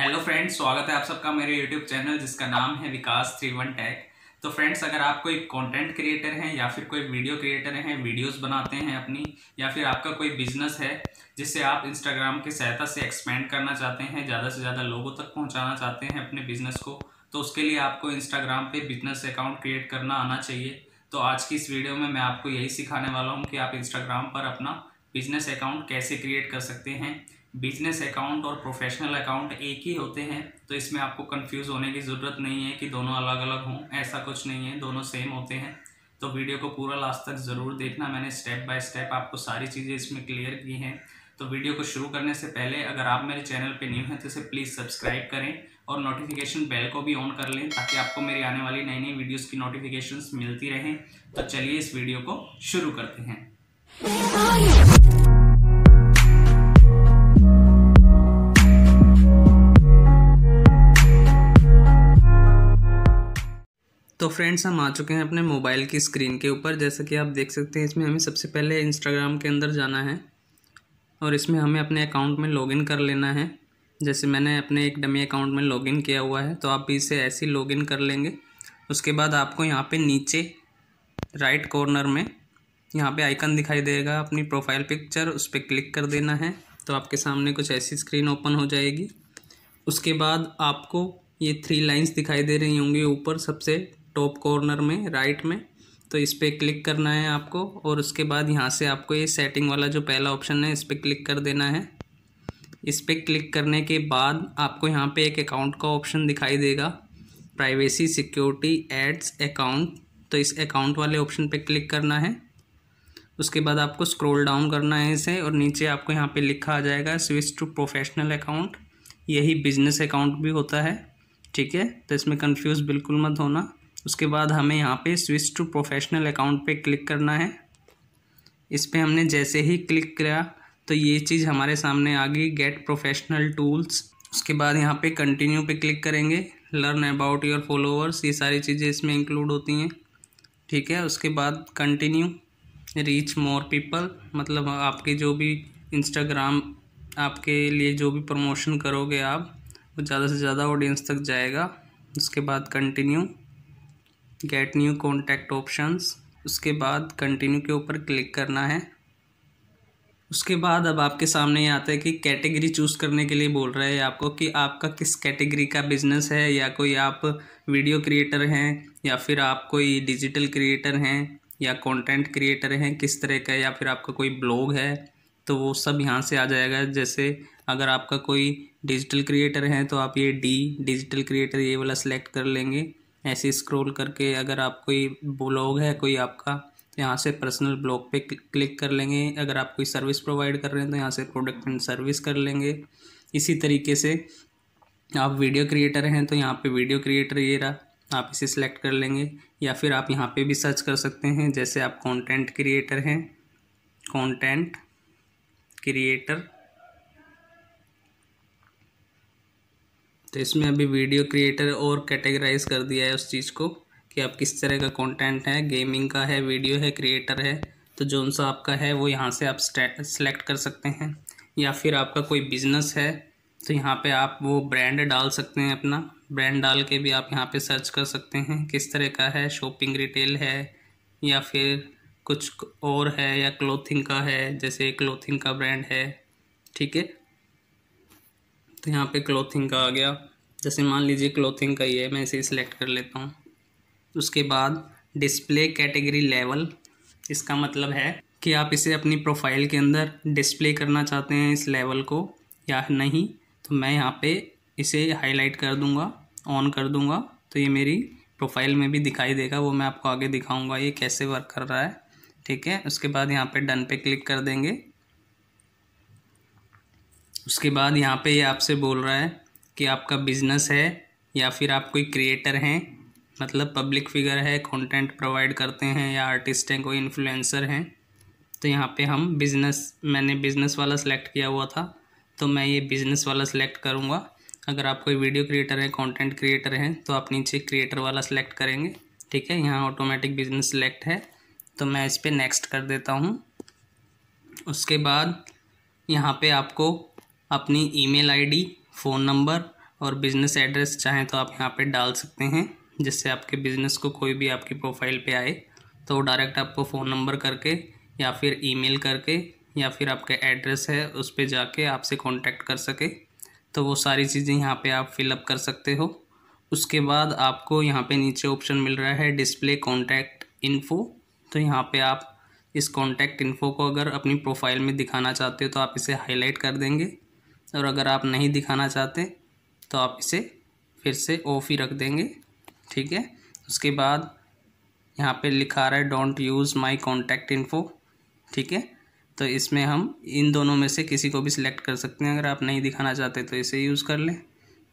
hello friends स्वागत है आप सबका मेरे यूट्यूब चैनल जिसका नाम है विकास थ्री वन टैग तो फ्रेंड्स अगर आप कोई कंटेंट क्रिएटर हैं या फिर कोई वीडियो क्रिएटर हैं वीडियोस बनाते हैं अपनी या फिर आपका कोई बिजनेस है जिससे आप इंस्टाग्राम की सहायता से एक्सपेंड करना चाहते हैं ज़्यादा से ज़्यादा लोगों तक पहुँचाना चाहते हैं अपने बिजनेस को तो उसके लिए आपको इंस्टाग्राम पर बिजनेस अकाउंट क्रिएट करना आना चाहिए तो आज की इस वीडियो में मैं आपको यही सिखाने वाला हूँ कि आप इंस्टाग्राम पर अपना बिजनेस अकाउंट कैसे क्रिएट कर सकते हैं बिजनेस अकाउंट और प्रोफेशनल अकाउंट एक ही होते हैं तो इसमें आपको कंफ्यूज होने की ज़रूरत नहीं है कि दोनों अलग अलग हों ऐसा कुछ नहीं है दोनों सेम होते हैं तो वीडियो को पूरा लास्ट तक ज़रूर देखना मैंने स्टेप बाय स्टेप आपको सारी चीज़ें इसमें क्लियर की हैं तो वीडियो को शुरू करने से पहले अगर आप मेरे चैनल पर न्यू हैं तो इसे प्लीज़ सब्सक्राइब करें और नोटिफिकेशन बेल को भी ऑन कर लें ताकि आपको मेरी आने वाली नई नई वीडियोज़ की नोटिफिकेशन मिलती रहें तो चलिए इस वीडियो को शुरू करते हैं तो फ्रेंड्स हम आ चुके हैं अपने मोबाइल की स्क्रीन के ऊपर जैसा कि आप देख सकते हैं इसमें हमें सबसे पहले इंस्टाग्राम के अंदर जाना है और इसमें हमें अपने अकाउंट में लॉगिन कर लेना है जैसे मैंने अपने एक डमी अकाउंट में लॉगिन किया हुआ है तो आप भी इसे ऐसे लॉगिन कर लेंगे उसके बाद आपको यहाँ पे नीचे राइट कॉर्नर में यहाँ पे आइकन दिखाई देगा अपनी प्रोफाइल पिक्चर उस पर क्लिक कर देना है तो आपके सामने कुछ ऐसी स्क्रीन ओपन हो जाएगी उसके बाद आपको ये थ्री लाइंस दिखाई दे रही होंगी ऊपर सबसे टॉप कॉर्नर में राइट में तो इस पर क्लिक करना है आपको और उसके बाद यहाँ से आपको ये सेटिंग वाला जो पहला ऑप्शन है इस पर क्लिक कर देना है इस पर क्लिक करने के बाद आपको यहाँ पे एक अकाउंट का ऑप्शन दिखाई देगा प्राइवेसी सिक्योरिटी एड्स अकाउंट तो इस अकाउंट वाले ऑप्शन पे क्लिक करना है उसके बाद आपको स्क्रॉल डाउन करना है इसे और नीचे आपको यहाँ पे लिखा आ जाएगा स्विच टू प्रोफेशनल अकाउंट यही बिजनेस अकाउंट भी होता है ठीक है तो इसमें कन्फ्यूज़ बिल्कुल मत होना उसके बाद हमें यहाँ पे स्विच टू प्रोफेशनल अकाउंट पे क्लिक करना है इस पर हमने जैसे ही क्लिक किया तो ये चीज़ हमारे सामने आ गई गेट प्रोफेशनल टूल्स उसके बाद यहाँ पे कंटिन्यू पे क्लिक करेंगे लर्न अबाउट योर फॉलोअर्स ये सारी चीज़ें इसमें इंक्लूड होती हैं ठीक है उसके बाद कंटिन्यू रीच मोर पीपल मतलब आपके जो भी इंस्टाग्राम आपके लिए जो भी प्रमोशन करोगे आप वो ज़्यादा से ज़्यादा ऑडियंस तक जाएगा उसके बाद continue get new contact options उसके बाद कंटिन्यू के ऊपर क्लिक करना है उसके बाद अब आपके सामने ये आता है कि कैटेगरी चूज़ करने के लिए बोल रहा है आपको कि आपका किस कैटेगरी का बिजनेस है या कोई आप वीडियो क्रिएटर हैं या फिर आप कोई डिजिटल क्रिएटर हैं या कंटेंट क्रिएटर हैं किस तरह का या फिर आपका कोई ब्लॉग है तो वो सब यहाँ से आ जाएगा जैसे अगर आपका कोई डिजिटल क्रिएटर है तो आप ये डी डिजिटल क्रिएटर ये वाला सेलेक्ट कर लेंगे ऐसे स्क्रॉल करके अगर आप कोई ब्लॉग है कोई आपका तो यहाँ से पर्सनल ब्लॉग पे क्लिक कर लेंगे अगर आप कोई सर्विस प्रोवाइड कर रहे हैं तो यहाँ से प्रोडक्ट एंड सर्विस कर लेंगे इसी तरीके से आप वीडियो क्रिएटर हैं तो यहाँ पे वीडियो क्रिएटर ये रहा आप इसे सिलेक्ट कर लेंगे या फिर आप यहाँ पे भी सर्च कर सकते हैं जैसे आप कंटेंट क्रिएटर हैं कंटेंट क्रिएटर तो इसमें अभी वीडियो क्रिएटर और कैटेगराइज कर दिया है उस चीज़ को कि आप किस तरह का कंटेंट है गेमिंग का है वीडियो है क्रिएटर है तो जो सा आपका है वो यहाँ से आप सेलेक्ट कर सकते हैं या फिर आपका कोई बिजनेस है तो यहाँ पे आप वो ब्रांड डाल सकते हैं अपना ब्रांड डाल के भी आप यहाँ पे सर्च कर सकते हैं किस तरह का है शॉपिंग रिटेल है या फिर कुछ और है या क्लोथिंग का है जैसे क्लोथिंग का ब्रांड है ठीक है तो यहाँ पे क्लोथिंग का आ गया जैसे मान लीजिए क्लोथिंग का ही है मैं इसे सिलेक्ट कर लेता हूँ उसके बाद डिस्प्ले कैटेगरी लेवल इसका मतलब है कि आप इसे अपनी प्रोफाइल के अंदर डिस्प्ले करना चाहते हैं इस लेवल को या नहीं तो मैं यहाँ पे इसे हाईलाइट कर दूँगा ऑन कर दूँगा तो ये मेरी प्रोफाइल में भी दिखाई देगा वो मैं आपको आगे दिखाऊँगा ये कैसे वर्क कर रहा है ठीक है उसके बाद यहाँ पर डन पे क्लिक कर देंगे उसके बाद यहाँ पे ये आपसे बोल रहा है कि आपका बिजनेस है या फिर आप कोई क्रिएटर हैं मतलब पब्लिक फिगर है कंटेंट प्रोवाइड करते हैं या आर्टिस्ट हैं कोई इन्फ्लुएंसर हैं तो यहाँ पे हम बिज़नेस मैंने बिज़नेस वाला सेलेक्ट किया हुआ था तो मैं ये बिज़नेस वाला सिलेक्ट करूँगा अगर आप कोई वीडियो क्रिएटर हैं कंटेंट क्रिएटर हैं तो आप नीचे क्रिएटर वाला सेलेक्ट करेंगे ठीक है यहाँ ऑटोमेटिक बिज़नेस सेलेक्ट है तो मैं इस पर नेक्स्ट कर देता हूँ उसके बाद यहाँ पे आपको अपनी ईमेल आईडी फ़ोन नंबर और बिज़नेस एड्रेस चाहें तो आप यहाँ पे डाल सकते हैं जिससे आपके बिज़नेस को कोई भी आपकी प्रोफाइल पे आए तो डायरेक्ट आपको फ़ोन नंबर करके या फिर ईमेल करके या फिर आपका एड्रेस है उस पर जाके आपसे कांटेक्ट कर सके तो वो सारी चीज़ें यहाँ पे आप फिलअप कर सकते हो उसके बाद आपको यहाँ पे नीचे ऑप्शन मिल रहा है डिस्प्ले कॉन्टैक्ट इन्फो तो यहाँ पे आप इस कॉन्टैक्ट इन्फो को अगर अपनी प्रोफाइल में दिखाना चाहते हो तो आप इसे हाईलाइट कर देंगे और अगर आप नहीं दिखाना चाहते तो आप इसे फिर से ऑफ ही रख देंगे ठीक है उसके बाद यहाँ पे लिखा रहा है don't use my contact info ठीक है तो इसमें हम इन दोनों में से किसी को भी सिलेक्ट कर सकते हैं अगर आप नहीं दिखाना चाहते तो इसे यूज़ कर लें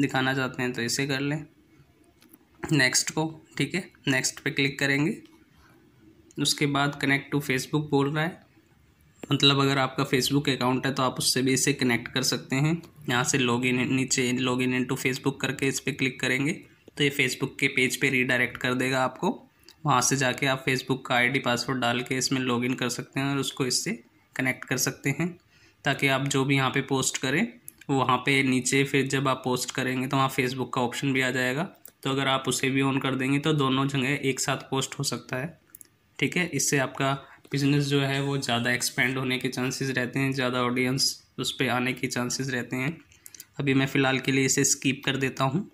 दिखाना चाहते हैं तो इसे कर लें नेक्स्ट को ठीक है नेक्स्ट पे क्लिक करेंगे उसके बाद कनेक्ट टू फेसबुक बोल रहा है मतलब अगर आपका फेसबुक अकाउंट है तो आप उससे भी इसे कनेक्ट कर सकते हैं यहाँ से लॉग इन नीचे log in in to Facebook करके इस पर क्लिक करेंगे तो ये फेसबुक के पेज पे रीडायरेक्ट कर देगा आपको वहाँ से जाके आप फेसबुक का आईडी पासवर्ड डाल के इसमें लॉग इन कर सकते हैं और उसको इससे कनेक्ट कर सकते हैं ताकि आप जो भी यहाँ पे पोस्ट करें वहाँ पे नीचे फिर जब आप पोस्ट करेंगे तो वहाँ फेसबुक का ऑप्शन भी आ जाएगा तो अगर आप उसे भी ऑन कर देंगे तो दोनों जगह एक साथ पोस्ट हो सकता है ठीक है इससे आपका बिज़नेस जो है वो ज़्यादा एक्सपेंड होने के चांसेस रहते हैं ज़्यादा ऑडियंस उस पर आने के चांसेस रहते हैं अभी मैं फ़िलहाल के लिए इसे स्कीप कर देता हूँ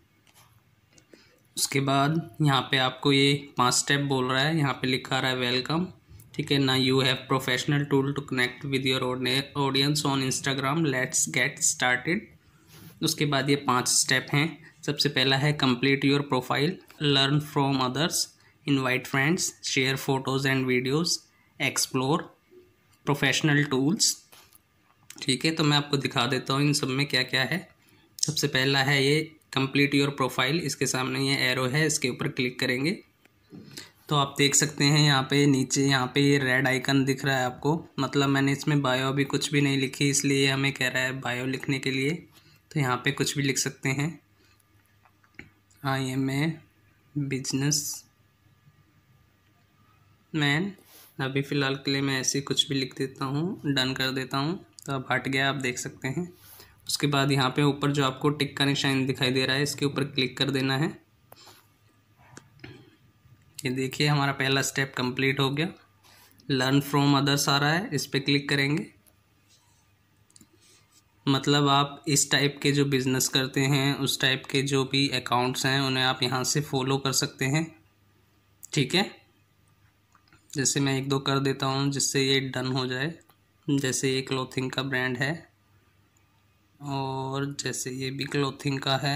उसके बाद यहाँ पे आपको ये पांच स्टेप बोल रहा है यहाँ पे लिखा रहा है वेलकम ठीक है ना you have professional tool to connect with your audience on Instagram let's get started उसके बाद ये पाँच स्टेप हैं सबसे पहला है complete your profile learn from others invite friends share photos and videos explore professional tools ठीक है तो मैं आपको दिखा देता हूँ इन सब में क्या क्या है सबसे पहला है ये कंप्लीट योर प्रोफाइल इसके सामने ये एरो है इसके ऊपर क्लिक करेंगे तो आप देख सकते हैं यहाँ पे नीचे यहाँ पे ये रेड आइकन दिख रहा है आपको मतलब मैंने इसमें बायो अभी कुछ भी नहीं लिखी इसलिए हमें कह रहा है बायो लिखने के लिए तो यहाँ पे कुछ भी लिख सकते हैं I am a businessman अभी फ़िलहाल के लिए मैं ऐसे ही कुछ भी लिख देता हूँ डन कर देता हूँ तो अब हट गया आप देख सकते हैं उसके बाद यहाँ पे ऊपर जो आपको टिक का निशान दिखाई दे रहा है इसके ऊपर क्लिक कर देना है ये देखिए हमारा पहला स्टेप कंप्लीट हो गया लर्न फ्रॉम अदर्स आ रहा है इस पर क्लिक करेंगे मतलब आप इस टाइप के जो बिज़नेस करते हैं उस टाइप के जो भी अकाउंट्स हैं उन्हें आप यहाँ से फॉलो कर सकते हैं ठीक है जैसे मैं एक दो कर देता हूँ जिससे ये डन हो जाए जैसे ये क्लोथिंग का ब्रांड है और जैसे ये भी क्लोथिंग का है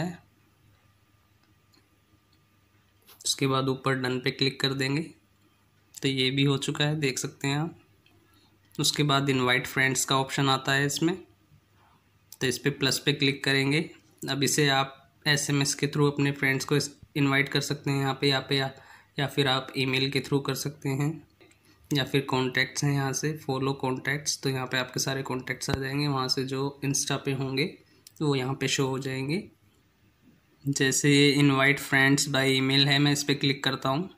उसके बाद ऊपर डन पे क्लिक कर देंगे तो ये भी हो चुका है देख सकते हैं आप उसके बाद इनवाइट फ्रेंड्स का ऑप्शन आता है इसमें तो इस पर प्लस पे क्लिक करेंगे अब इसे आप एसएमएस के थ्रू अपने फ्रेंड्स को इन्वाइट कर सकते हैं यहाँ पे यहाँ पे आप या फिर आप ईमेल के थ्रू कर सकते हैं या फिर कॉन्टैक्ट्स हैं यहाँ से फॉलो कॉन्टैक्ट्स तो यहाँ पे आपके सारे कॉन्टैक्ट्स आ जाएंगे वहाँ से जो इंस्टा पे होंगे तो वो यहाँ पे शो हो जाएंगे जैसे ये इनवाइट फ्रेंड्स बाय ईमेल है मैं इस पर क्लिक करता हूँ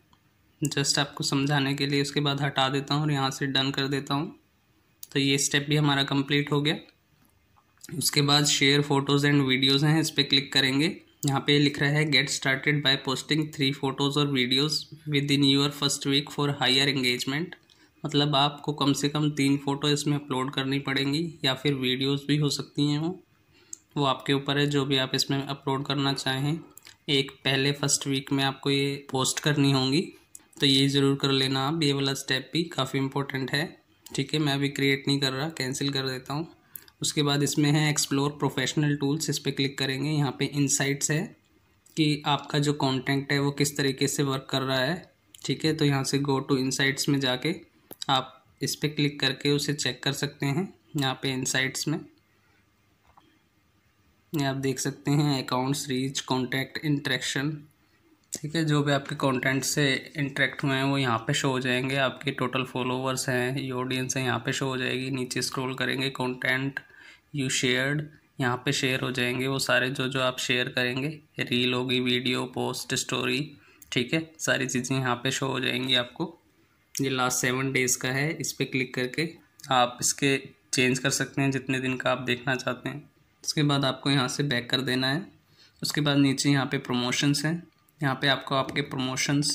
जस्ट आपको समझाने के लिए उसके बाद हटा देता हूँ और यहाँ से डन कर देता हूँ तो ये स्टेप भी हमारा कंप्लीट हो गया उसके बाद शेयर फोटोज़ एंड वीडियोज़ हैं इस पर क्लिक करेंगे यहाँ पे लिख रहा है get started by posting three photos और videos within your first week for higher engagement मतलब आपको कम से कम तीन फ़ोटो इसमें अपलोड करनी पड़ेंगी या फिर वीडियोस भी हो सकती हैं वो वो आपके ऊपर है जो भी आप इसमें अपलोड करना चाहें एक पहले फर्स्ट वीक में आपको ये पोस्ट करनी होंगी तो ये ज़रूर कर लेना आप ये वाला स्टेप भी काफ़ी इंपॉर्टेंट है ठीक है मैं अभी क्रिएट नहीं कर रहा कैंसिल कर देता हूँ उसके बाद इसमें है एक्सप्लोर प्रोफेशनल टूल्स इस पर क्लिक करेंगे यहाँ पे इनसाइट्स है कि आपका जो कॉन्टेंट है वो किस तरीके से वर्क कर रहा है ठीक है तो यहाँ से गो टू इनसाइट्स में जाके आप इस पर क्लिक करके उसे चेक कर सकते हैं यहाँ पे इनसाइट्स में आप देख सकते हैं अकाउंट्स रीच कॉन्टैक्ट इंट्रैक्शन ठीक है जो भी आपके कंटेंट से इंटरेक्ट हुए हैं वो यहाँ पे शो हो जाएंगे आपके टोटल फॉलोवर्स हैं ये ऑडियंस हैं यहाँ पे शो हो जाएगी नीचे स्क्रॉल करेंगे कंटेंट यू शेयर्ड यहाँ पे शेयर हो जाएंगे वो सारे जो जो आप शेयर करेंगे रील होगी वीडियो पोस्ट स्टोरी ठीक है सारी चीज़ें यहाँ पे शो हो जाएंगी आपको ये लास्ट सेवन डेज़ का है इस पर क्लिक करके आप इसके चेंज कर सकते हैं जितने दिन का आप देखना चाहते हैं उसके बाद आपको यहाँ से बैक कर देना है उसके बाद नीचे यहाँ पे प्रमोशंस हैं यहाँ पे आपको आपके प्रमोशंस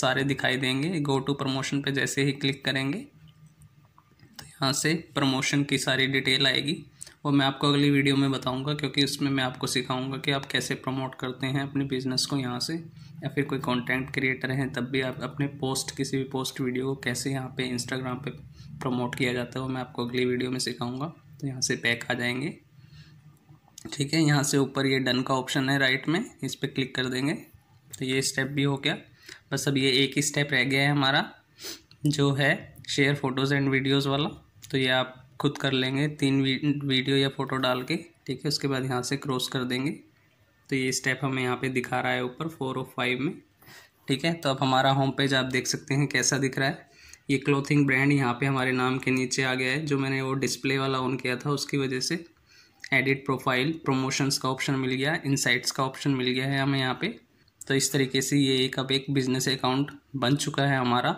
सारे दिखाई देंगे गो टू प्रमोशन पे जैसे ही क्लिक करेंगे तो यहाँ से प्रमोशन की सारी डिटेल आएगी वो मैं आपको अगली वीडियो में बताऊंगा क्योंकि उसमें मैं आपको सिखाऊंगा कि आप कैसे प्रमोट करते हैं अपने बिज़नेस को यहाँ से या फिर कोई कंटेंट क्रिएटर हैं तब भी आप अपने पोस्ट किसी भी पोस्ट वीडियो को कैसे यहाँ पे इंस्टाग्राम पे प्रमोट किया जाता है वो मैं आपको अगली वीडियो में सिखाऊंगा तो यहाँ से पैक आ जाएंगे ठीक है यहाँ से ऊपर ये डन का ऑप्शन है राइट में इस पर क्लिक कर देंगे तो ये स्टेप भी हो गया बस अब ये एक ही स्टेप रह गया है हमारा जो है शेयर फोटोज़ एंड वीडियोज़ वाला तो ये आप खुद कर लेंगे तीन वीडियो या फ़ोटो डाल के ठीक है उसके बाद यहाँ से क्रॉस कर देंगे तो ये स्टेप हमें यहाँ पे दिखा रहा है ऊपर फोर और फाइव में ठीक है तो अब हमारा होम पेज आप देख सकते हैं कैसा दिख रहा है ये क्लोथिंग ब्रांड यहाँ पे हमारे नाम के नीचे आ गया है जो मैंने वो डिस्प्ले वाला ऑन किया था उसकी वजह से एडिट प्रोफाइल प्रमोशंस का ऑप्शन मिल गया इनसाइट्स का ऑप्शन मिल गया है हमें यहाँ पर तो इस तरीके से ये एक अब एक बिज़नेस अकाउंट बन चुका है हमारा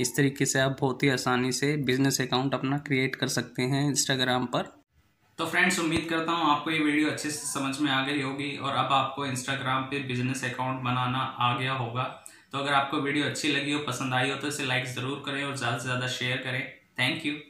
इस तरीके से आप बहुत ही आसानी से बिज़नेस अकाउंट अपना क्रिएट कर सकते हैं इंस्टाग्राम पर तो फ्रेंड्स उम्मीद करता हूँ आपको ये वीडियो अच्छे से समझ में आ गई होगी और अब आपको इंस्टाग्राम पे बिजनेस अकाउंट बनाना आ गया होगा तो अगर आपको वीडियो अच्छी लगी हो पसंद आई हो तो इसे लाइक ज़रूर करें और ज़्यादा से ज़्यादा शेयर करें थैंक यू